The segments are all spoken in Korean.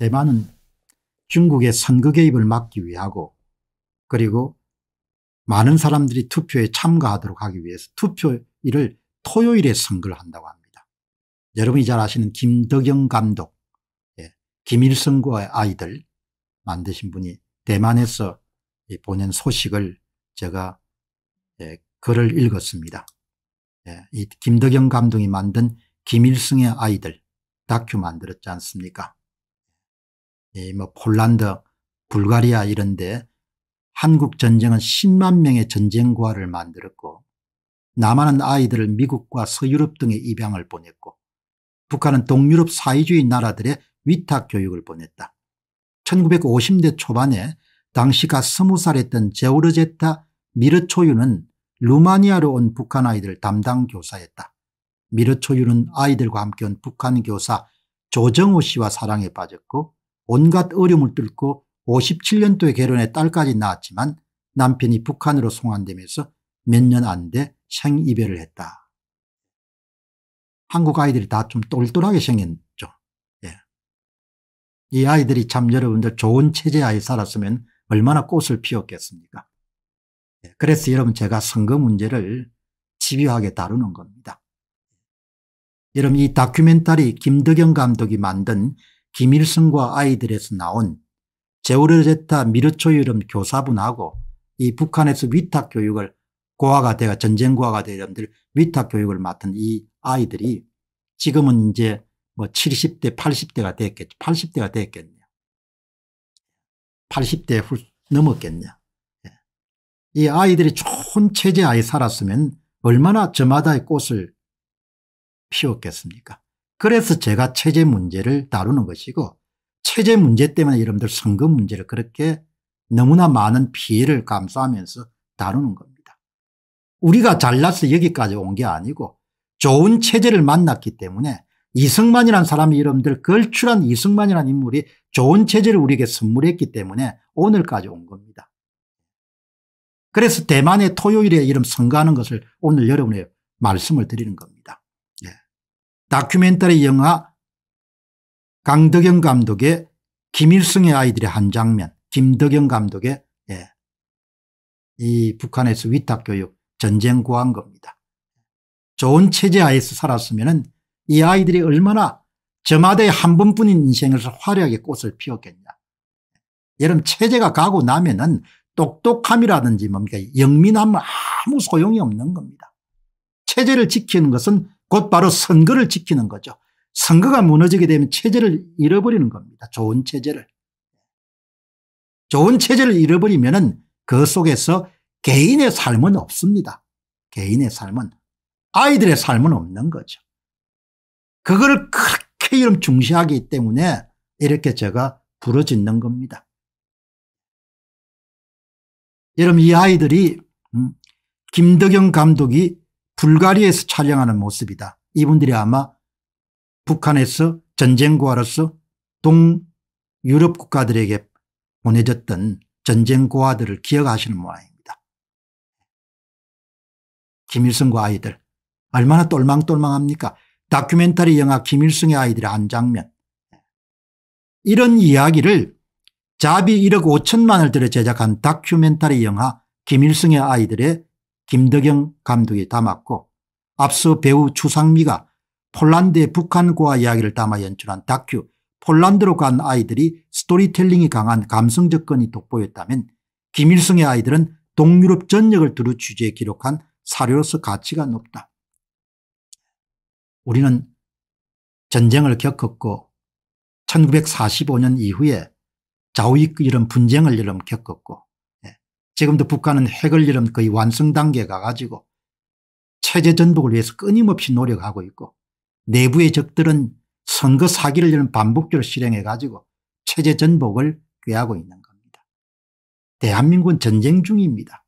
대만은 중국의 선거 개입을 막기 위하고 그리고 많은 사람들이 투표에 참가하도록 하기 위해서 투표일을 토요일에 선거를 한다고 합니다. 여러분이 잘 아시는 김덕영 감독, 예, 김일성과의 아이들 만드신 분이 대만에서 예, 보낸 소식을 제가 예, 글을 읽었습니다. 예, 이 김덕영 감독이 만든 김일성의 아이들 다큐 만들었지 않습니까? 뭐 폴란드, 불가리아 이런데 한국 전쟁은 10만 명의 전쟁과를 만들었고 남한은 아이들을 미국과 서유럽 등의 입양을 보냈고 북한은 동유럽 사회주의 나라들의 위탁 교육을 보냈다. 1950대 초반에 당시 가 20살했던 제오르제타 미르초유는 루마니아로 온 북한 아이들 담당 교사였다. 미르초유는 아이들과 함께 온 북한 교사 조정호 씨와 사랑에 빠졌고 온갖 어려움을 뚫고 57년도에 결혼해 딸까지 낳았지만 남편이 북한으로 송환되면서 몇 년 안 돼 생이별을 했다. 한국 아이들이 다 좀 똘똘하게 생겼죠. 예. 이 아이들이 참 여러분들 좋은 체제하에 살았으면 얼마나 꽃을 피웠겠습니까. 예. 그래서 여러분 제가 선거 문제를 집요하게 다루는 겁니다. 여러분 이 다큐멘터리 김덕영 감독이 만든 김일성과 아이들에서 나온 제오르제타 미르초 이름 교사분하고 이 북한에서 위탁교육을 고아가 되어 전쟁고아가 되어 여러분들 위탁교육을 맡은 이 아이들이 지금은 이제 뭐 70대 80대가 됐겠죠. 80대가 됐겠네요 80대 훌 넘었겠냐. 예. 이 아이들이 좋은 체제 아이 살았으면 얼마나 저마다의 꽃을 피웠겠습니까 그래서 제가 체제 문제를 다루는 것이고 체제 문제 때문에 여러분들 선거 문제를 그렇게 너무나 많은 피해를 감수하면서 다루는 겁니다. 우리가 잘나서 여기까지 온 게 아니고 좋은 체제를 만났기 때문에 이승만이란 사람이 여러분들 걸출한 이승만이란 인물이 좋은 체제를 우리에게 선물했기 때문에 오늘까지 온 겁니다. 그래서 대만의 토요일에 이름 선거하는 것을 오늘 여러분의 말씀을 드리는 겁니다. 다큐멘터리 영화 강덕영 감독의 김일성의 아이들의 한 장면 김덕영 감독의 예. 이 북한에서 위탁교육 전쟁 구한 겁니다. 좋은 체제 하에서 살았으면 이 아이들이 얼마나 저마다의 한 번뿐인 인생에서 화려하게 꽃을 피웠겠냐. 여러분 체제가 가고 나면 은 똑똑함이라든지 뭡니까 영민함은 아무 소용이 없는 겁니다. 체제를 지키는 것은 곧바로 선거를 지키는 거죠. 선거가 무너지게 되면 체제를 잃어버리는 겁니다. 좋은 체제를. 좋은 체제를 잃어버리면 그 속에서 개인의 삶은 없습니다. 개인의 삶은 아이들의 삶은 없는 거죠. 그걸 그렇게 이름 중시하기 때문에 이렇게 제가 부러지는 겁니다. 여러분 이 아이들이 음, 김덕영 감독이 불가리에서 촬영하는 모습이다. 이분들이 아마 북한에서 전쟁 고아로서 동유럽 국가들에게 보내졌던 전쟁 고아들을 기억하시는 모양입니다. 김일성과 아이들 얼마나 똘망똘망합니까 다큐멘터리 영화 김일성의 아이들의 한 장면 이런 이야기를 자비 1억 5천만을 들여 제작한 다큐멘터리 영화 김일성의 아이들의 김덕영 감독이 담았고 앞서 배우 추상미가 폴란드의 북한고아 이야기를 담아 연출한 다큐 폴란드로 간 아이들이 스토리텔링이 강한 감성접근이 돋보였다면 김일성의 아이들은 동유럽 전역을 두루 취재 기록한 사료로서 가치가 높다. 우리는 전쟁을 겪었고 1945년 이후에 자우익 이런 분쟁을 여름 겪었고 지금도 북한은 핵을 잃은 거의 완성 단계에 가가지고 체제 전복을 위해서 끊임없이 노력하고 있고 내부의 적들은 선거 사기를 이는 반복적으로 실행해 가지고 체제 전복을 꾀하고 있는 겁니다. 대한민국은 전쟁 중입니다.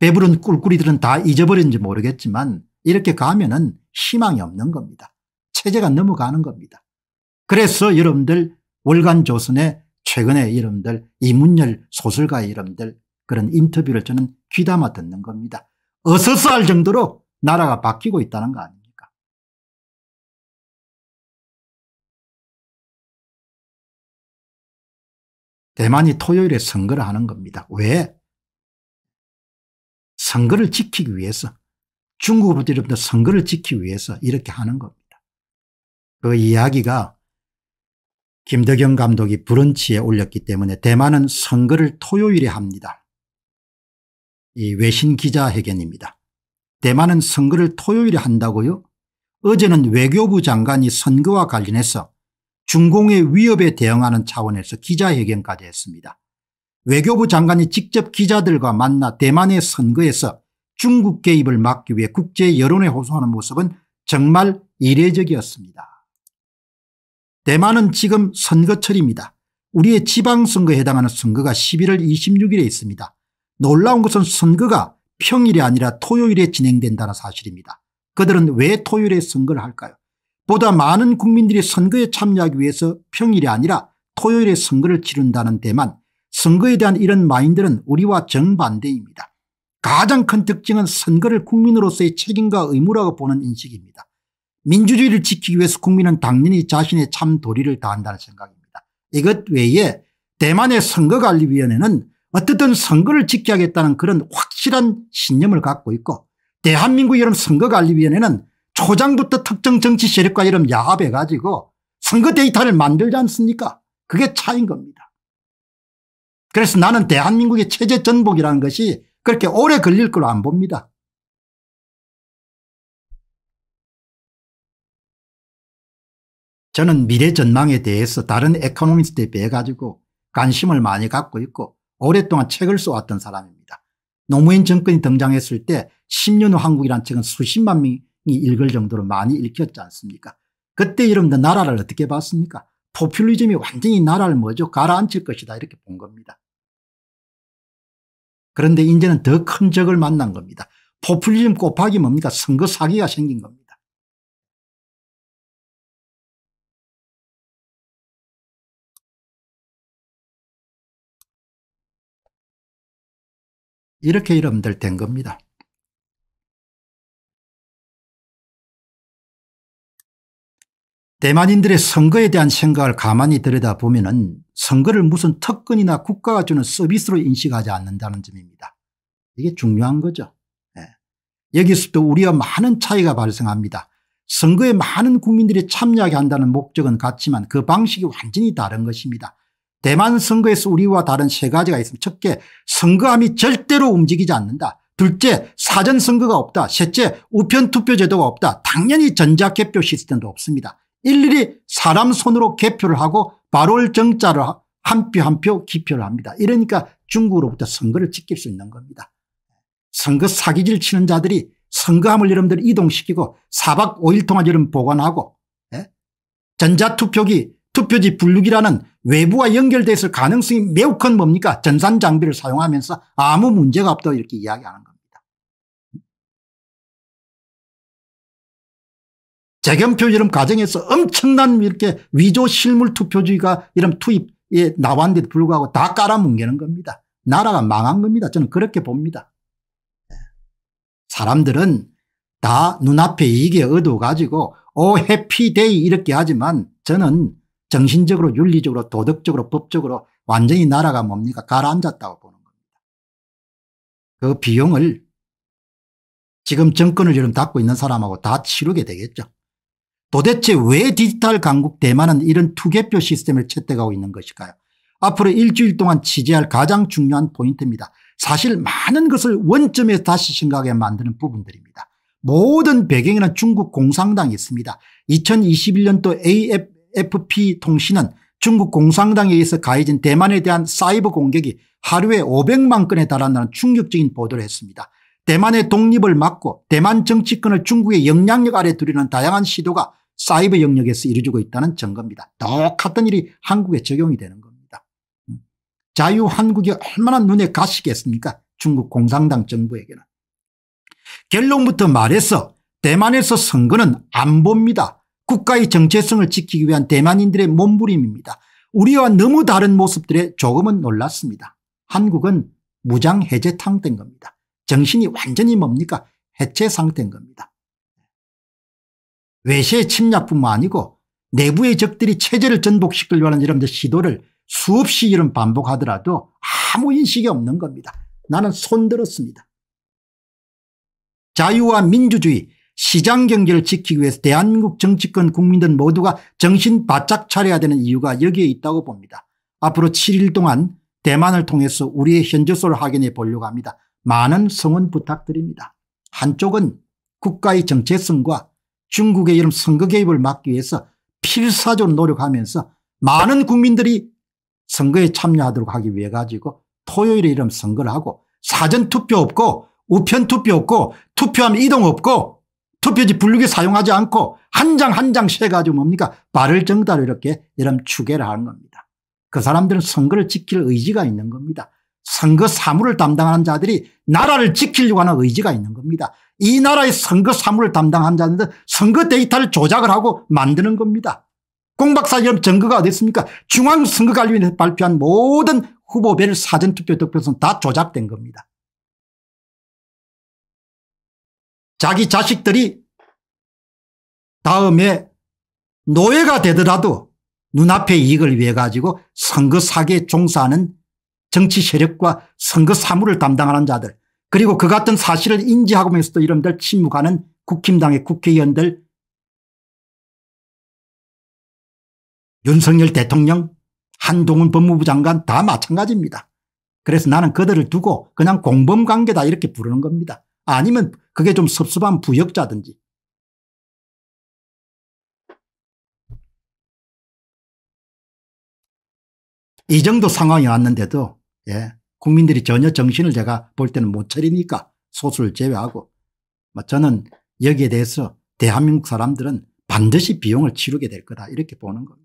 배부른 꿀꿀이들은 다 잊어버린지 모르겠지만 이렇게 가면 은 희망이 없는 겁니다. 체제가 넘어가는 겁니다. 그래서 여러분들 월간 조선의 최근의 이름들 이문열 소설가의 이름들 그런 인터뷰를 저는 귀담아 듣는 겁니다. 어서서 할 정도로 나라가 바뀌고 있다는 거 아닙니까? 대만이 토요일에 선거를 하는 겁니다. 왜? 선거를 지키기 위해서 중국으로부터 선거를 지키기 위해서 이렇게 하는 겁니다. 그 이야기가 김덕영 감독이 브런치에 올렸기 때문에 대만은 선거를 토요일에 합니다. 이 외신 기자회견입니다. 대만은 선거를 토요일에 한다고요? 어제는 외교부 장관이 선거와 관련해서 중공의 위협에 대응하는 차원에서 기자회견까지 했습니다. 외교부 장관이 직접 기자들과 만나 대만의 선거에서 중국 개입을 막기 위해 국제 여론에 호소하는 모습은 정말 이례적이었습니다. 대만은 지금 선거철입니다. 우리의 지방선거에 해당하는 선거가 11월 26일에 있습니다. 놀라운 것은 선거가 평일이 아니라 토요일에 진행된다는 사실입니다. 그들은 왜 토요일에 선거를 할까요? 보다 많은 국민들이 선거에 참여하기 위해서 평일이 아니라 토요일에 선거를 치른다는 데만 선거에 대한 이런 마인드는 우리와 정반대입니다. 가장 큰 특징은 선거를 국민으로서의 책임과 의무라고 보는 인식입니다. 민주주의를 지키기 위해서 국민은 당연히 자신의 참 도리를 다한다는 생각입니다. 이것 외에 대만의 선거관리위원회는 어떻든 선거를 지켜야겠다는 그런 확실한 신념을 갖고 있고 대한민국 여름 선거관리위원회는 초장부터 특정 정치 세력과 이름 야합해 가지고 선거 데이터를 만들지 않습니까 그게 차인 겁니다. 그래서 나는 대한민국의 체제 전복이라는 것이 그렇게 오래 걸릴 걸로 안 봅니다. 저는 미래 전망에 대해서 다른 에코노미스트에 비해 가지고 관심을 많이 갖고 있고 오랫동안 책을 써왔던 사람입니다. 노무현 정권이 등장했을 때 10년 후 한국이란 책은 수십만 명이 읽을 정도로 많이 읽혔지 않습니까 그때 여러분들 그 나라를 어떻게 봤습니까 포퓰리즘이 완전히 나라를 뭐죠 가라앉힐 것이다 이렇게 본 겁니다. 그런데 이제는 더 큰 적을 만난 겁니다. 포퓰리즘 곱하기 뭡니까 선거 사기가 생긴 겁니다. 이렇게 이름들 된 겁니다. 대만인들의 선거에 대한 생각을 가만히 들여다보면 은 선거를 무슨 특권이나 국가가 주는 서비스로 인식하지 않는다는 점입니다. 이게 중요한 거죠. 네. 여기서도 우리와 많은 차이가 발생합니다. 선거에 많은 국민들이 참여하게 한다는 목적은 같지만 그 방식이 완전히 다른 것입니다. 대만 선거에서 우리와 다른 세 가지가 있습니다. 첫째 선거함이 절대로 움직이지 않는다. 둘째 사전선거가 없다. 셋째 우편투표 제도가 없다. 당연히 전자개표 시스템도 없습니다. 일일이 사람 손으로 개표를 하고 발월 정자를 한 표 한 표 기표를 합니다. 이러니까 중국으로부터 선거를 지킬 수 있는 겁니다. 선거 사기질 치는 자들이 선거함을 여러분들 이동시키고 4박 5일 동안 여러분 보관하고 예? 전자투표기 투표지 분류기라는 외부와 연결되어 있을 가능성이 매우 큰 뭡니까 전산 장비를 사용하면서 아무 문제가 없다 이렇게 이야기하는 겁니다. 재경표 이름 과정에서 엄청난 이렇게 위조 실물 투표지가 이런 투입에 나왔는데도 불구하고 다 깔아뭉개는 겁니다. 나라가 망한 겁니다. 저는 그렇게 봅니다. 사람들은 다 눈앞에 이익에 얻어가지고 오 해피데이 이렇게 하지만 저는 정신적으로 윤리적으로 도덕적으로 법적으로 완전히 나라가 뭡니까 가라앉았다고 보는 겁니다. 그 비용을 지금 정권을 지금 닫고 있는 사람하고 다 치르게 되겠죠. 도대체 왜 디지털 강국 대만은 이런 투개표 시스템을 채택하고 있는 것일까요 앞으로 일주일 동안 취재할 가장 중요한 포인트입니다. 사실 많은 것을 원점에 다시 생각하게 만드는 부분들입니다. 모든 배경에는 중국 공산당이 있습니다. 2021년도 AF, f p 통신은 중국 공산당에 의해서 가해진 대만에 대한 사이버 공격이 하루에 500만 건에 달한다는 충격적인 보도를 했습니다. 대만의 독립을 막고 대만 정치권을 중국의 영향력 아래 두려는 다양한 시도가 사이버 영역에서 이루어지고 있다는 증거입니다. 똑같은 일이 한국에 적용이 되는 겁니다. 음. 자유한국이 얼마나 눈에 가시겠습니까 중국 공산당 정부에게는. 결론부터 말해서 대만에서 선거는 안봅니다 국가의 정체성을 지키기 위한 대만인들의 몸부림입니다. 우리와 너무 다른 모습들에 조금은 놀랐습니다. 한국은 무장해제 탕된 겁니다. 정신이 완전히 뭡니까? 해체 상태인 겁니다. 외세의 침략뿐만 아니고 내부의 적들이 체제를 전복시키려는 이런 시도를 수없이 이런 반복하더라도 아무 인식이 없는 겁니다. 나는 손들었습니다. 자유와 민주주의 시장 경제를 지키기 위해서 대한민국 정치권 국민들 모두가 정신 바짝 차려야 되는 이유가 여기에 있다고 봅니다. 앞으로 7일 동안 대만을 통해서 우리의 현주소를 확인해 보려고 합니다. 많은 성원 부탁드립니다. 한쪽은 국가의 정체성과 중국의 이런 선거 개입을 막기 위해서 필사적으로 노력하면서 많은 국민들이 선거에 참여하도록 하기 위해 가지고 토요일에 이런 선거를 하고 사전투표 없고 우편투표 없고 투표함 이동 없고 투표지 분류기 사용하지 않고 한 장 한 장 세가지고 뭡니까 바를 정다로 이렇게 여러분 추계를 하는 겁니다. 그 사람들은 선거를 지킬 의지가 있는 겁니다. 선거 사무를 담당하는 자들이 나라를 지키려고 하는 의지가 있는 겁니다. 이 나라의 선거 사무를 담당하는 자들은 선거 데이터를 조작을 하고 만드는 겁니다. 공박사 이름 증거가 어디 있습니까 중앙선거관리위원회에서 발표한 모든 후보별 사전투표 득표수는 다 조작된 겁니다. 자기 자식들이 다음에 노예가 되더라도 눈앞의 이익을 위해 가지고 선거 사기에 종사하는 정치 세력과 선거 사무를 담당하는 자들 그리고 그 같은 사실을 인지하고면서도 이런들 침묵하는 국힘당의 국회의원들 윤석열 대통령 한동훈 법무부 장관 다 마찬가지입니다. 그래서 나는 그들을 두고 그냥 공범관계다 이렇게 부르는 겁니다. 아니면 그게 좀 섭섭한 부역자든지. 이 정도 상황이 왔는데도 예, 국민들이 전혀 정신을 제가 볼 때는 못 차리니까 소수를 제외하고 뭐 저는 여기에 대해서 대한민국 사람들은 반드시 비용을 치르게 될 거다 이렇게 보는 겁니다.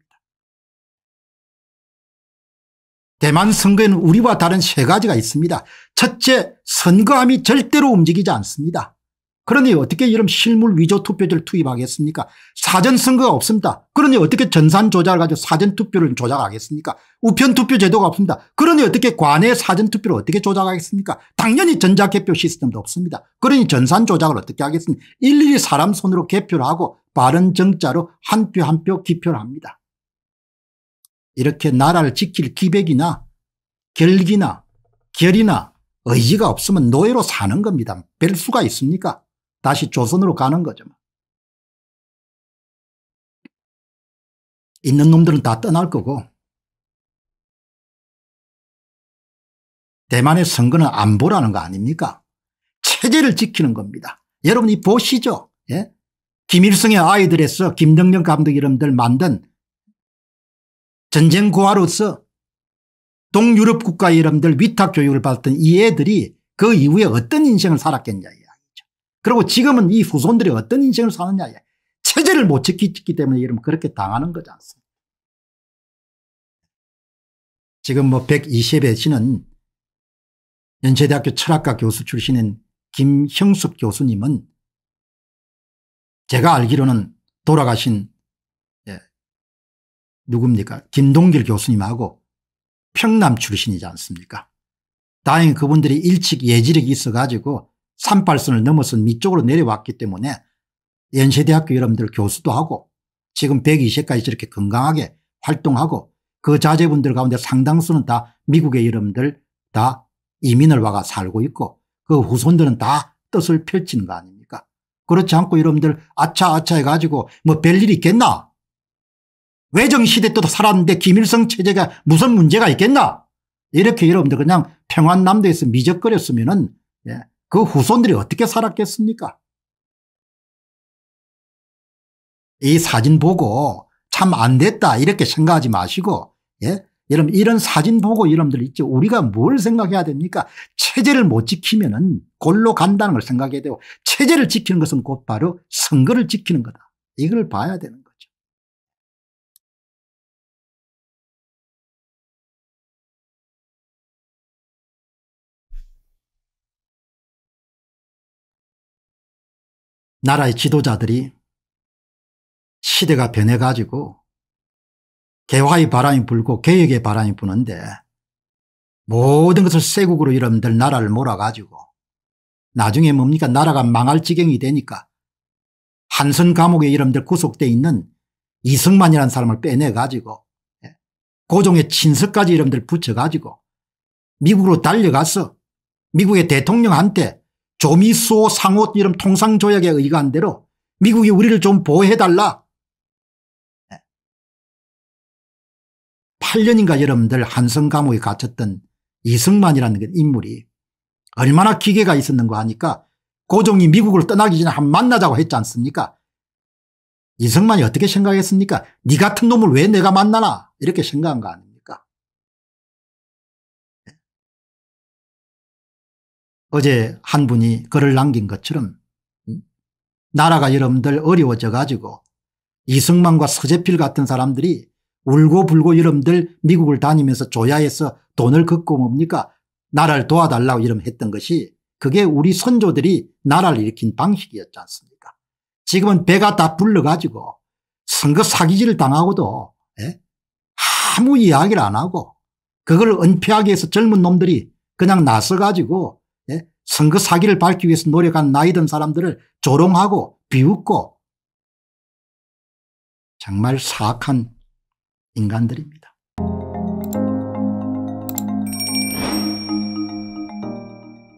대만 선거에는 우리와 다른 세 가지가 있습니다. 첫째 선거함이 절대로 움직이지 않습니다. 그러니 어떻게 이런 실물 위조 투표지를 투입하겠습니까 사전 선거가 없습니다. 그러니 어떻게 전산 조작을 가지고 사전 투표를 조작하겠습니까 우편 투표 제도가 없습니다. 그러니 어떻게 관내 사전 투표를 어떻게 조작하겠습니까 당연히 전자 개표 시스템도 없습니다. 그러니 전산 조작을 어떻게 하겠습니까 일일이 사람 손으로 개표를 하고 바른 정자로 한 표 한 표 기표를 합니다. 이렇게 나라를 지킬 기백이나 결기나 결이나 의지가 없으면 노예로 사는 겁니다. 별 수가 있습니까? 다시 조선으로 가는 거죠. 있는 놈들은 다 떠날 거고 대만의 선거는 안보라는 거 아닙니까? 체제를 지키는 겁니다. 여러분이 보시죠. 예? 김일성의 아이들에서 김정년 감독 이름들 만든 전쟁 고화로서 동유럽 국가 이름들 위탁 교육을 받던 았이 애들이 그 이후에 어떤 인생을 살았겠냐 이야기죠. 그리고 지금은 이 후손들이 어떤 인생을 사느냐 이야기. 체제를 못 지키기 때문에 이러면 그렇게 당하는 거지 않습니까? 지금 뭐 120의 신는 연세대학교 철학과 교수 출신인 김형숙 교수님은 제가 알기로는 돌아가신 누굽니까 김동길 교수님하고 평남 출신이지 않습니까 다행히 그분들이 일찍 예지력이 있어 가지고 38선을 넘어서 밑쪽으로 내려왔기 때문에 연세대학교 여러분들 교수도 하고 지금 120까지 저렇게 건강하게 활동하고 그 자제분들 가운데 상당수는 다 미국의 여러분들 다 이민을 와가 살고 있고 그 후손들은 다 뜻을 펼치는 거 아닙니까 그렇지 않고 여러분들 아차아차 해가지고 뭐 별일 있겠나 외정시대 때도 살았는데 김일성 체제가 무슨 문제가 있겠나 이렇게 여러분들 그냥 평안남도에서 미적거렸으면 은그 예, 후손들이 어떻게 살았겠습니까 이 사진 보고 참 안 됐다 이렇게 생각하지 마시고 예? 여러분 이런 사진 보고 여러분들 있죠 우리가 뭘 생각해야 됩니까 체제를 못 지키면 은 골로 간다는 걸 생각해야 되고 체제를 지키는 것은 곧바로 선거를 지키는 거다 이걸 봐야 되는 거예 나라의 지도자들이 시대가 변해가지고 개화의 바람이 불고 개혁의 바람이 부는데 모든 것을 세국으로 여러분들 나라를 몰아가지고 나중에 뭡니까 나라가 망할 지경이 되니까 한선 감옥에 여러분들 구속돼 있는 이승만이라는 사람을 빼내가지고 예, 고종의 친서까지 여러분들 붙여가지고 미국으로 달려가서 미국의 대통령한테 조미소 상호 이름 통상조약에 의거한 대로 미국이 우리를 좀 보호해달라. 8년인가 여러분들 한성 감옥에 갇혔던 이승만이라는 인물이 얼마나 기계가 있었는가 하니까 고종이 미국을 떠나기 전에 한 만나자고 했지 않습니까? 이승만이 어떻게 생각했습니까? 네 같은 놈을 왜 내가 만나나 이렇게 생각한 거아니에요 어제 한 분이 글을 남긴 것처럼 음, 나라가 여러분들 어려워져 가지고 이승만과 서재필 같은 사람들이 울고 불고 여러분들 미국을 다니면서 조야해서 돈을 걷고 뭡니까 나라를 도와달라고 이름 했던 것이 그게 우리 선조들이 나라를 일으킨 방식이었지 않습니까 지금은 배가 다 불러가지고 선거 사기질을 당하고도 에? 예? 아무 이야기를 안 하고 그걸 은폐하기 위해서 젊은 놈들이 그냥 나서가지고 선거 사기를 밝기 위해서 노력한 나이든 사람들을 조롱하고 비웃고 정말 사악한 인간들입니다.